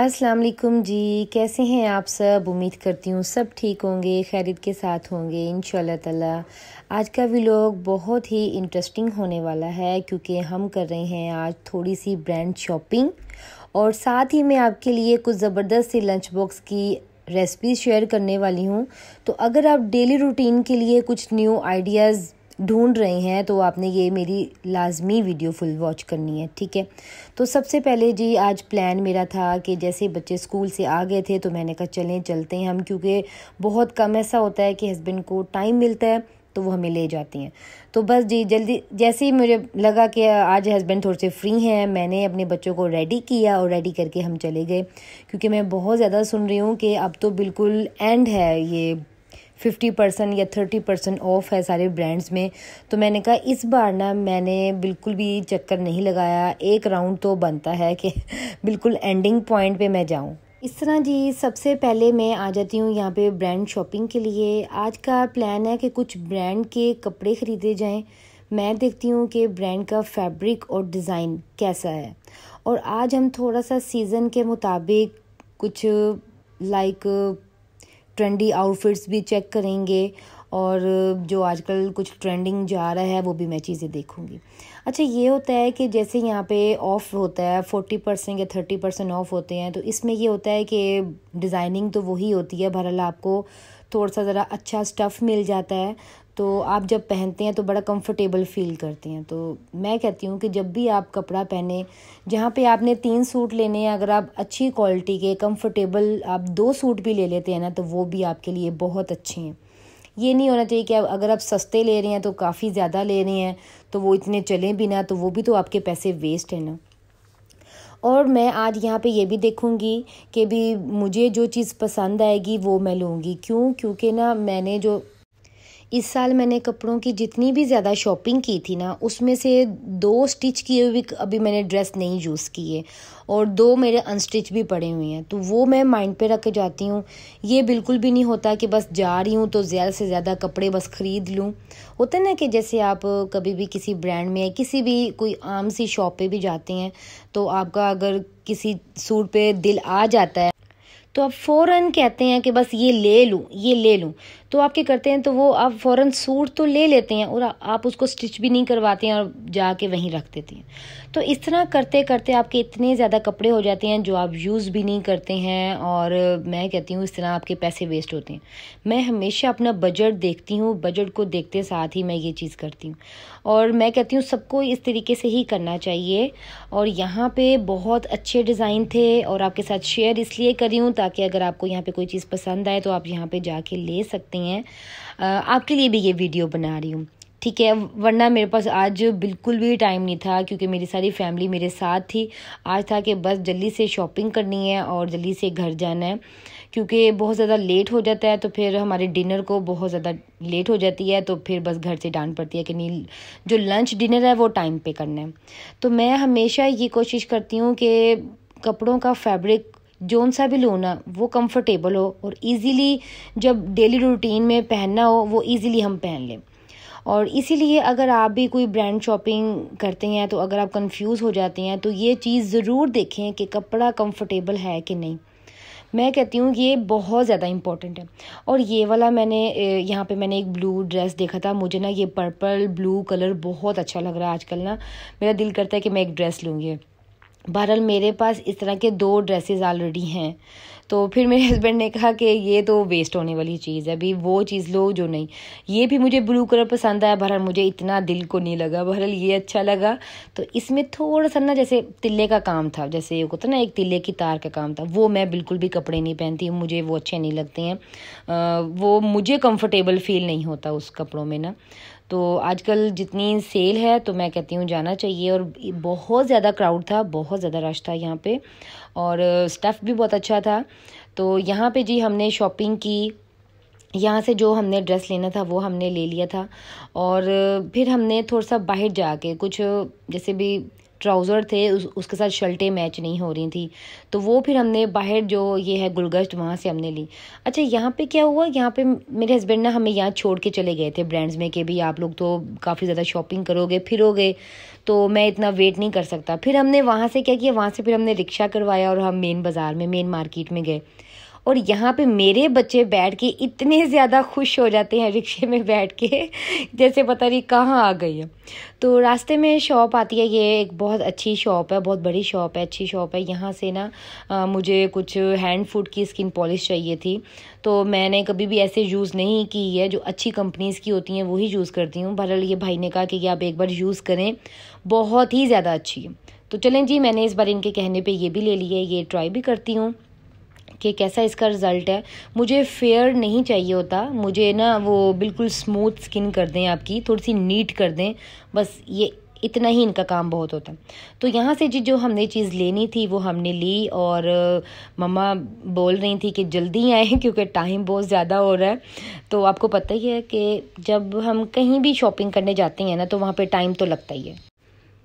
असलकुम जी कैसे हैं आप सब उम्मीद करती हूँ सब ठीक होंगे खैरित के साथ होंगे इन ताला आज का व्लॉग बहुत ही इंटरेस्टिंग होने वाला है क्योंकि हम कर रहे हैं आज थोड़ी सी ब्रांड शॉपिंग और साथ ही मैं आपके लिए कुछ ज़बरदस्त सी लंच बॉक्स की रेसिपी शेयर करने वाली हूँ तो अगर आप डेली रूटीन के लिए कुछ न्यू आइडियाज़ ढूंढ रहे हैं तो आपने ये मेरी लाजमी वीडियो फुल वॉच करनी है ठीक है तो सबसे पहले जी आज प्लान मेरा था कि जैसे बच्चे स्कूल से आ गए थे तो मैंने कहा चलें चलते हैं हम क्योंकि बहुत कम ऐसा होता है कि हस्बैंड को टाइम मिलता है तो वो हमें ले जाती हैं तो बस जी जल्दी जैसे ही मुझे लगा कि आज हस्बैंड थोड़े से फ्री हैं मैंने अपने बच्चों को रेडी किया और रेडी करके हम चले गए क्योंकि मैं बहुत ज़्यादा सुन रही हूँ कि अब तो बिल्कुल एंड है ये फिफ्टी परसेंट या थर्टी परसेंट ऑफ़ है सारे ब्रांड्स में तो मैंने कहा इस बार ना मैंने बिल्कुल भी चक्कर नहीं लगाया एक राउंड तो बनता है कि बिल्कुल एंडिंग पॉइंट पे मैं जाऊँ इस तरह जी सबसे पहले मैं आ जाती हूँ यहाँ पे ब्रांड शॉपिंग के लिए आज का प्लान है कि कुछ ब्रांड के कपड़े ख़रीदे जाएँ मैं देखती हूँ कि ब्रांड का फैब्रिक और डिज़ाइन कैसा है और आज हम थोड़ा सा सीज़न के मुताबिक कुछ लाइक ट्रेंडी आउटफिट्स भी चेक करेंगे और जो आजकल कुछ ट्रेंडिंग जा रहा है वो भी मैं चीज़ें देखूंगी अच्छा ये होता है कि जैसे यहाँ पे ऑफ़ होता है फोर्टी परसेंट या थर्टी परसेंट ऑफ़ होते हैं तो इसमें ये होता है कि डिज़ाइनिंग तो वही होती है बहरहाल आपको थोड़ा सा ज़रा अच्छा स्टफ़ मिल जाता है तो आप जब पहनते हैं तो बड़ा कंफर्टेबल फील करते हैं तो मैं कहती हूँ कि जब भी आप कपड़ा पहने जहाँ पे आपने तीन सूट लेने हैं अगर आप अच्छी क्वालिटी के कंफर्टेबल आप दो सूट भी ले लेते हैं ना तो वो भी आपके लिए बहुत अच्छे हैं ये नहीं होना चाहिए कि आप अगर आप सस्ते ले रहे हैं तो काफ़ी ज़्यादा ले रहे हैं तो वो इतने चले भी ना तो वो भी तो आपके पैसे वेस्ट हैं ना और मैं आज यहाँ पे ये भी देखूँगी कि भी मुझे जो चीज़ पसंद आएगी वो मैं लूँगी क्यों क्योंकि ना मैंने जो इस साल मैंने कपड़ों की जितनी भी ज़्यादा शॉपिंग की थी ना उसमें से दो स्टिच किए हुए अभी मैंने ड्रेस नहीं यूज़ किए और दो मेरे अनस्टिच भी पड़े हुए हैं तो वो मैं माइंड पे रख के जाती हूँ ये बिल्कुल भी नहीं होता कि बस जा रही हूँ तो ज़्यादा से ज़्यादा कपड़े बस ख़रीद लूँ होता है ना कि जैसे आप कभी भी किसी ब्रांड में किसी भी कोई आम सी शॉप पर भी जाते हैं तो आपका अगर किसी सूट पर दिल आ जाता है तो आप फ़ौरन कहते हैं कि बस ये ले लूँ ये ले लूँ तो आपके करते हैं तो वो आप फ़ौरन सूट तो ले लेते हैं और आप उसको स्टिच भी नहीं करवाते हैं और जाके वहीं रख देते हैं तो इस तरह करते करते आपके इतने ज़्यादा कपड़े हो जाते हैं जो आप यूज़ भी नहीं करते हैं और मैं कहती हूँ इस तरह आपके पैसे वेस्ट होते हैं मैं हमेशा अपना बजट देखती हूँ बजट को देखते साथ ही मैं ये चीज़ करती हूँ और मैं कहती हूँ सबको इस तरीके से ही करना चाहिए और यहाँ पर बहुत अच्छे डिज़ाइन थे और आपके साथ शेयर इसलिए करी हूँ ताकि अगर आपको यहाँ पर कोई चीज़ पसंद आए तो आप यहाँ पर जाके ले सकते हैं रही हैं आपके लिए भी ये वीडियो बना रही हूँ ठीक है वरना मेरे पास आज बिल्कुल भी टाइम नहीं था क्योंकि मेरी सारी फैमिली मेरे साथ थी आज था कि बस जल्दी से शॉपिंग करनी है और जल्दी से घर जाना है क्योंकि बहुत ज़्यादा लेट हो जाता है तो फिर हमारे डिनर को बहुत ज़्यादा लेट हो जाती है तो फिर बस घर से डांट पड़ती है कि नहीं जो लंच डिनर है वो टाइम पर करना है तो मैं हमेशा ये कोशिश करती हूँ कि कपड़ों का फैब्रिक जौन सा भी लो ना वो कंफर्टेबल हो और इजीली जब डेली रूटीन में पहनना हो वो इजीली हम पहन लें और इसीलिए अगर आप भी कोई ब्रांड शॉपिंग करते हैं तो अगर आप कंफ्यूज हो जाते हैं तो ये चीज़ ज़रूर देखें कि कपड़ा कंफर्टेबल है कि नहीं मैं कहती हूँ ये बहुत ज़्यादा इम्पॉर्टेंट है और ये वाला मैंने यहाँ पे मैंने एक ब्लू ड्रेस देखा था मुझे ना ये पर्पल ब्लू कलर बहुत अच्छा लग रहा है आजकल ना मेरा दिल करता है कि मैं एक ड्रेस लूँगी बहरहाल मेरे पास इस तरह के दो ड्रेसेस ऑलरेडी हैं तो फिर मेरे हस्बैंड ने कहा कि ये तो वेस्ट होने वाली चीज़ है अभी वो चीज़ लो जो नहीं ये भी मुझे ब्लू कलर पसंद आया बहरहाल मुझे इतना दिल को नहीं लगा बहरहाल ये अच्छा लगा तो इसमें थोड़ा सा ना जैसे तिल्ले का काम था जैसे होता ना एक तिल्ले की तार का काम था वो मैं बिल्कुल भी कपड़े नहीं पहनती हूँ मुझे वो अच्छे नहीं लगते हैं वो मुझे कम्फर्टेबल फील नहीं होता उस कपड़ों में ना तो आजकल जितनी सेल है तो मैं कहती हूँ जाना चाहिए और बहुत ज़्यादा क्राउड था बहुत ज़्यादा रश था यहाँ पे और स्टफ़ भी बहुत अच्छा था तो यहाँ पे जी हमने शॉपिंग की यहाँ से जो हमने ड्रेस लेना था वो हमने ले लिया था और फिर हमने थोड़ा सा बाहर जाके कुछ जैसे भी ट्राउज़र थे उस, उसके साथ शर्टें मैच नहीं हो रही थी तो वो फिर हमने बाहर जो ये है गुलगश्त वहाँ से हमने ली अच्छा यहाँ पे क्या हुआ यहाँ पे मेरे हस्बैंड ना हमें यहाँ छोड़ के चले गए थे ब्रांड्स में कि भी आप लोग तो काफ़ी ज़्यादा शॉपिंग करोगे फिरोगे तो मैं इतना वेट नहीं कर सकता फिर हमने वहाँ से क्या किया वहाँ से फिर हमने रिक्शा करवाया और हम मेन बाज़ार में मेन मार्केट में गए और यहाँ पे मेरे बच्चे बैठ के इतने ज़्यादा खुश हो जाते हैं रिक्शे में बैठ के जैसे पता नहीं कहाँ आ गई है तो रास्ते में शॉप आती है ये एक बहुत अच्छी शॉप है बहुत बड़ी शॉप है अच्छी शॉप है यहाँ से ना आ, मुझे कुछ हैंड फूड की स्किन पॉलिश चाहिए थी तो मैंने कभी भी ऐसे यूज़ नहीं की है जो अच्छी कंपनीज़ की होती हैं वही यूज़ करती हूँ बहरहाल ये भाई ने कहा कि आप एक बार यूज़ करें बहुत ही ज़्यादा अच्छी है तो चलें जी मैंने इस बार इनके कहने पे ये भी ले है ये ट्राई भी करती हूँ कि कैसा इसका रिज़ल्ट है मुझे फेयर नहीं चाहिए होता मुझे ना वो बिल्कुल स्मूथ स्किन कर दें आपकी थोड़ी सी नीट कर दें बस ये इतना ही इनका काम बहुत होता तो यहाँ से जी जो हमने चीज़ लेनी थी वो हमने ली और मम्मा बोल रही थी कि जल्दी आए क्योंकि टाइम बहुत ज़्यादा हो रहा है तो आपको पता ही है कि जब हम कहीं भी शॉपिंग करने जाते हैं ना तो वहाँ पे टाइम तो लगता ही है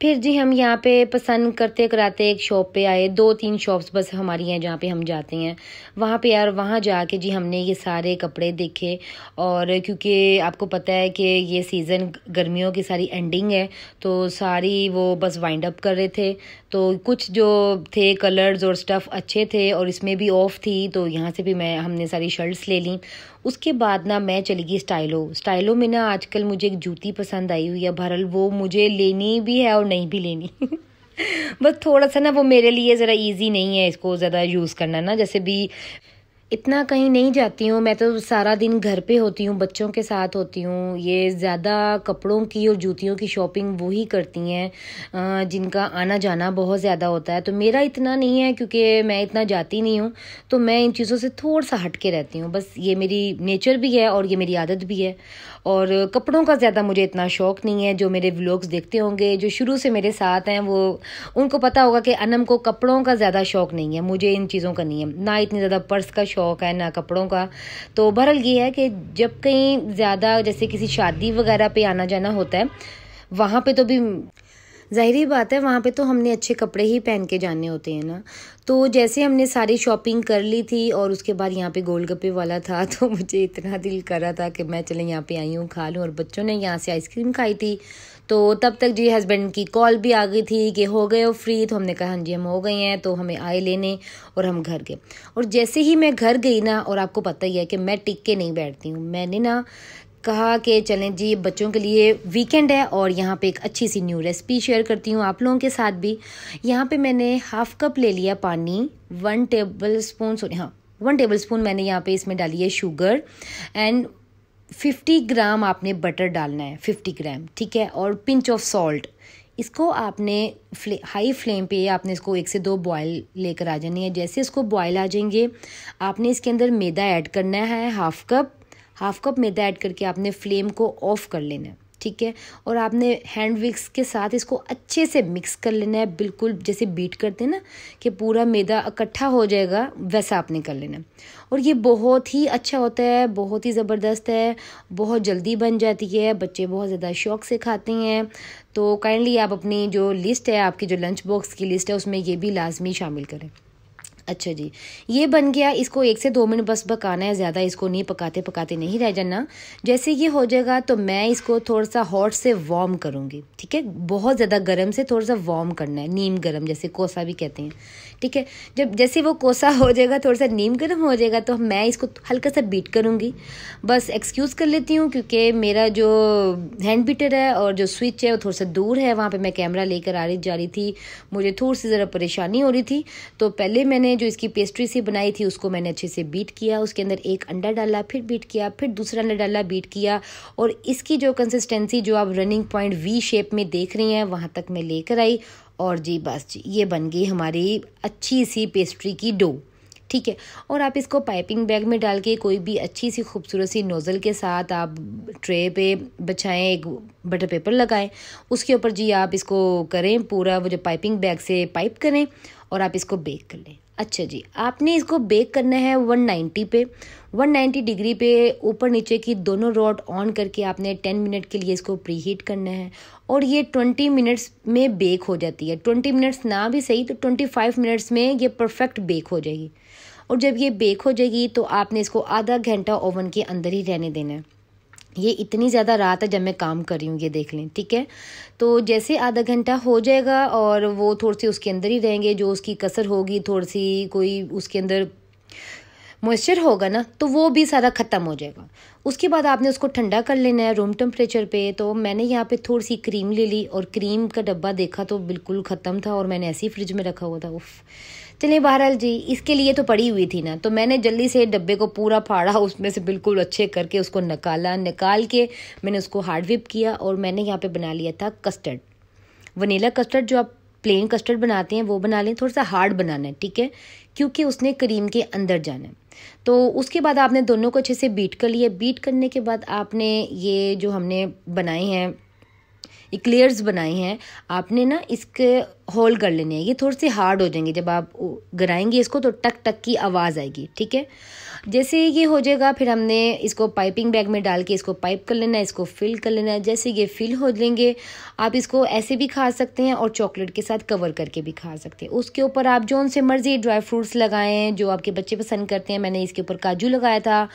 फिर जी हम यहाँ पे पसंद करते कराते एक शॉप पे आए दो तीन शॉप्स बस हमारी हैं जहाँ पे हम जाते हैं वहाँ पे यार वहाँ जाके जी हमने ये सारे कपड़े देखे और क्योंकि आपको पता है कि ये सीज़न गर्मियों की सारी एंडिंग है तो सारी वो बस वाइंड अप कर रहे थे तो कुछ जो थे कलर्स और स्टफ़ अच्छे थे और इसमें भी ऑफ़ थी तो यहाँ से भी मैं हमने सारी शर्ट्स ले ली उसके बाद ना मैं चली गई स्टाइलो स्टाइलो में ना आजकल मुझे एक जूती पसंद आई हुई है भरल वो मुझे लेनी भी है और नहीं भी लेनी बस थोड़ा सा ना वो मेरे लिए ज़रा इजी नहीं है इसको ज़्यादा यूज़ करना ना जैसे भी इतना कहीं नहीं जाती हूँ मैं तो सारा दिन घर पे होती हूँ बच्चों के साथ होती हूँ ये ज़्यादा कपड़ों की और जूतियों की शॉपिंग वो ही करती हैं जिनका आना जाना बहुत ज़्यादा होता है तो मेरा इतना नहीं है क्योंकि मैं इतना जाती नहीं हूँ तो मैं इन चीज़ों से थोड़ा सा हट के रहती हूँ बस ये मेरी नेचर भी है और ये मेरी आदत भी है और कपड़ों का ज़्यादा मुझे इतना शौक़ नहीं है जो मेरे व्लॉग्स देखते होंगे जो शुरू से मेरे साथ हैं वो उनको पता होगा कि अनम को कपड़ों का ज़्यादा शौक़ नहीं है मुझे इन चीज़ों का नहीं है ना इतनी ज़्यादा पर्स का शौक़ है ना कपड़ों का तो बहरहाल ये है कि जब कहीं ज़्यादा जैसे किसी शादी वगैरह पर आना जाना होता है वहाँ पे तो भी ज़ाहरी बात है वहाँ पे तो हमने अच्छे कपड़े ही पहन के जाने होते हैं ना तो जैसे हमने सारी शॉपिंग कर ली थी और उसके बाद यहाँ पे गोलगप्पे वाला था तो मुझे इतना दिल करा था कि मैं चले यहाँ पे आई हूँ खा लूँ और बच्चों ने यहाँ से आइसक्रीम खाई थी तो तब तक जी हस्बैंड की कॉल भी आ गई थी कि हो गए हो फ्री तो हमने कहा हाँ जी हम हो गए हैं तो हमें आए लेने और हम घर गए और जैसे ही मैं घर गई ना और आपको पता ही है कि मैं टिक के नहीं बैठती हूँ मैंने ना कहा कि चलें जी बच्चों के लिए वीकेंड है और यहाँ पे एक अच्छी सी न्यू रेसिपी शेयर करती हूँ आप लोगों के साथ भी यहाँ पे मैंने हाफ कप ले लिया पानी वन टेबल स्पून सॉरी हाँ वन टेबल स्पून मैंने यहाँ पे इसमें डाली है शुगर एंड फिफ्टी ग्राम आपने बटर डालना है फिफ्टी ग्राम ठीक है और पिंच ऑफ सॉल्ट इसको आपने फ्ले, हाई फ्लेम पे आपने इसको एक से दो बॉयल लेकर आ जानी है जैसे इसको बॉयल आ जाएंगे आपने इसके अंदर मैदा ऐड करना है हाफ कप हाफ कप मैदा ऐड करके आपने फ्लेम को ऑफ़ कर लेना है ठीक है और आपने हैंड विक्स के साथ इसको अच्छे से मिक्स कर लेना है बिल्कुल जैसे बीट करते हैं ना कि पूरा मैदा इकट्ठा हो जाएगा वैसा आपने कर लेना है और ये बहुत ही अच्छा होता है बहुत ही ज़बरदस्त है बहुत जल्दी बन जाती है बच्चे बहुत ज़्यादा शौक से खाते हैं तो काइंडली आप अपनी जो लिस्ट है आपकी जो लंच बॉक्स की लिस्ट है उसमें ये भी लाजमी शामिल करें अच्छा जी ये बन गया इसको एक से दो मिनट बस पकाना है ज़्यादा इसको नहीं पकाते पकाते नहीं रह जाना जैसे ये हो जाएगा तो मैं इसको थोड़ा सा हॉट से वार्म करूँगी ठीक है बहुत ज़्यादा गर्म से थोड़ा सा वार्म करना है नीम गर्म जैसे कोसा भी कहते हैं ठीक है जब जैसे वो कोसा हो जाएगा थोड़ा सा नीम गर्म हो जाएगा तो मैं इसको हल्का सा बीट करूँगी बस एक्सक्यूज़ कर लेती हूँ क्योंकि मेरा जो हैंड बीटर है और जो स्विच है वो थोड़ा सा दूर है वहाँ पर मैं कैमरा लेकर आ रही जा रही थी मुझे थोड़ी सी ज़रा परेशानी हो रही थी तो पहले मैंने जो इसकी पेस्ट्री सी बनाई थी उसको मैंने अच्छे से बीट किया उसके अंदर एक अंडा डाला फिर बीट किया फिर दूसरा अंडा डाला बीट किया और इसकी जो कंसिस्टेंसी जो आप रनिंग पॉइंट वी शेप में देख रही हैं वहाँ तक मैं लेकर आई और जी बस जी ये बन गई हमारी अच्छी सी पेस्ट्री की डो ठीक है और आप इसको पाइपिंग बैग में डाल के कोई भी अच्छी सी खूबसूरत सी नोज़ल के साथ आप ट्रे पे बचाएं एक बटर पेपर लगाएं उसके ऊपर जी आप इसको करें पूरा वो जो पाइपिंग बैग से पाइप करें और आप इसको बेक कर लें अच्छा जी आपने इसको बेक करना है 190 पे 190 डिग्री पे ऊपर नीचे की दोनों रॉड ऑन करके आपने 10 मिनट के लिए इसको प्री हीट करना है और ये 20 मिनट्स में बेक हो जाती है 20 मिनट्स ना भी सही तो 25 मिनट्स में ये परफेक्ट बेक हो जाएगी और जब ये बेक हो जाएगी तो आपने इसको आधा घंटा ओवन के अंदर ही रहने देना है ये इतनी ज़्यादा रात है जब मैं काम कर रही हूँ ये देख लें ठीक है तो जैसे आधा घंटा हो जाएगा और वो थोड़ी सी उसके अंदर ही रहेंगे जो उसकी कसर होगी थोड़ी सी कोई उसके अंदर मॉइस्चर होगा ना तो वो भी सारा ख़त्म हो जाएगा उसके बाद आपने उसको ठंडा कर लेना है रूम टेम्परेचर पे तो मैंने यहाँ पे थोड़ी सी क्रीम ले ली और क्रीम का डब्बा देखा तो बिल्कुल ख़त्म था और मैंने ऐसे ही फ्रिज में रखा हुआ था उफ़ चलिए बहरहाल जी इसके लिए तो पड़ी हुई थी ना तो मैंने जल्दी से डब्बे को पूरा फाड़ा उसमें से बिल्कुल अच्छे करके उसको निकाला निकाल के मैंने उसको हार्ड विप किया और मैंने यहाँ पर बना लिया था कस्टर्ड वनीला कस्टर्ड जो आप प्लेन कस्टर्ड बनाते हैं वो बना लें थोड़ा सा हार्ड बनाना है ठीक है क्योंकि उसने क्रीम के अंदर जाना है तो उसके बाद आपने दोनों को अच्छे से बीट कर लिया बीट करने के बाद आपने ये जो हमने बनाए हैं इक्लेयर्स बनाए हैं आपने ना इसके होल कर लेने हैं ये थोड़े से हार्ड हो जाएंगे जब आप गराएंगे इसको तो टक टक की आवाज़ आएगी ठीक है जैसे ही ये हो जाएगा फिर हमने इसको पाइपिंग बैग में डाल के इसको पाइप कर लेना है इसको फिल कर लेना है जैसे ये फिल हो लेंगे आप इसको ऐसे भी खा सकते हैं और चॉकलेट के साथ कवर करके भी खा सकते हैं उसके ऊपर आप जो उनसे मर्ज़ी ड्राई फ्रूट्स लगाए हैं जो आपके बच्चे पसंद करते हैं मैंने इसके ऊपर काजू लगाया था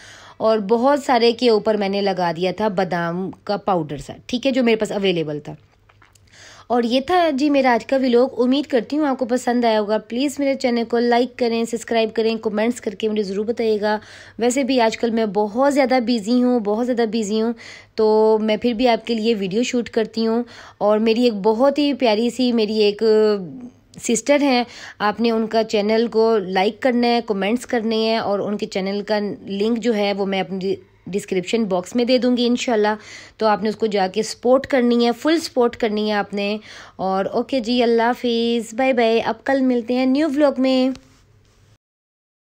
और बहुत सारे के ऊपर मैंने लगा दिया था बादाम का पाउडर सा ठीक है जो मेरे पास अवेलेबल था और ये था जी मेरा आज का व्लॉग उम्मीद करती हूँ आपको पसंद आया होगा प्लीज़ मेरे चैनल को लाइक करें सब्सक्राइब करें कमेंट्स करके मुझे ज़रूर बताइएगा वैसे भी आजकल मैं बहुत ज़्यादा बिज़ी हूँ बहुत ज़्यादा बिज़ी हूँ तो मैं फिर भी आपके लिए वीडियो शूट करती हूँ और मेरी एक बहुत ही प्यारी सी मेरी एक सिस्टर हैं आपने उनका चैनल को लाइक करना है कमेंट्स करने हैं और उनके चैनल का लिंक जो है वो मैं अपनी डिस्क्रिप्शन बॉक्स में दे दूँगी इन तो आपने उसको जाके सपोर्ट करनी है फुल सपोर्ट करनी है आपने और ओके जी अल्लाह हाफिज़ बाय बाय अब कल मिलते हैं न्यू ब्लॉग में